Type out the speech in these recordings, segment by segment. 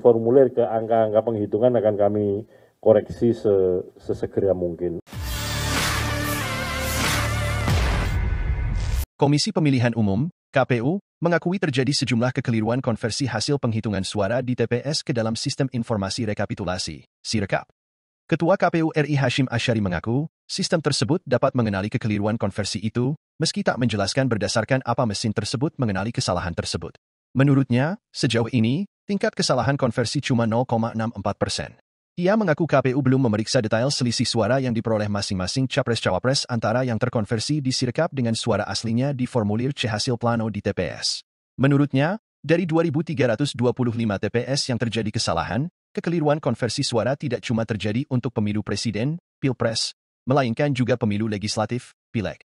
formulir ke angka-angka penghitungan akan kami koreksi sesegera mungkin. Komisi Pemilihan Umum, KPU, mengakui terjadi sejumlah kekeliruan konversi hasil penghitungan suara di TPS ke dalam sistem informasi rekapitulasi, Sirekap. Ketua KPU RI Hashim Ashari mengaku, sistem tersebut dapat mengenali kekeliruan konversi itu, meski tak menjelaskan berdasarkan apa mesin tersebut mengenali kesalahan tersebut. Menurutnya, sejauh ini, tingkat kesalahan konversi cuma 0,64 persen. Ia mengaku KPU belum memeriksa detail selisih suara yang diperoleh masing-masing capres-cawapres antara yang terkonversi di Sirkap dengan suara aslinya di formulir C hasil plano di TPS. Menurutnya, dari 2.325 TPS yang terjadi kesalahan, kekeliruan konversi suara tidak cuma terjadi untuk pemilu presiden, pilpres, melainkan juga pemilu legislatif, pileg.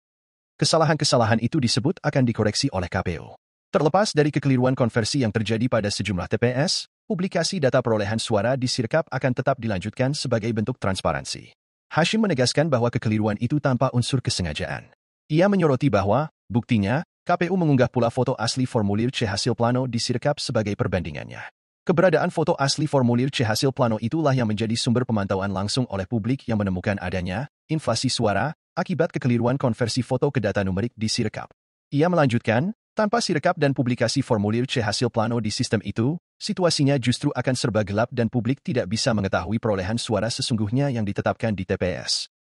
Kesalahan-kesalahan itu disebut akan dikoreksi oleh KPU. Terlepas dari kekeliruan konversi yang terjadi pada sejumlah TPS, publikasi data perolehan suara di Sirkap akan tetap dilanjutkan sebagai bentuk transparansi. Hashim menegaskan bahwa kekeliruan itu tanpa unsur kesengajaan. Ia menyoroti bahwa, buktinya, KPU mengunggah pula foto asli formulir C hasil plano di Sirkap sebagai perbandingannya. Keberadaan foto asli formulir C hasil plano itulah yang menjadi sumber pemantauan langsung oleh publik yang menemukan adanya inflasi suara akibat kekeliruan konversi foto ke data numerik di Sirkap. Ia melanjutkan, tanpa sirekap dan publikasi formulir C hasil plano di sistem itu, situasinya justru akan serba gelap dan publik tidak bisa mengetahui perolehan suara sesungguhnya yang ditetapkan di TPS.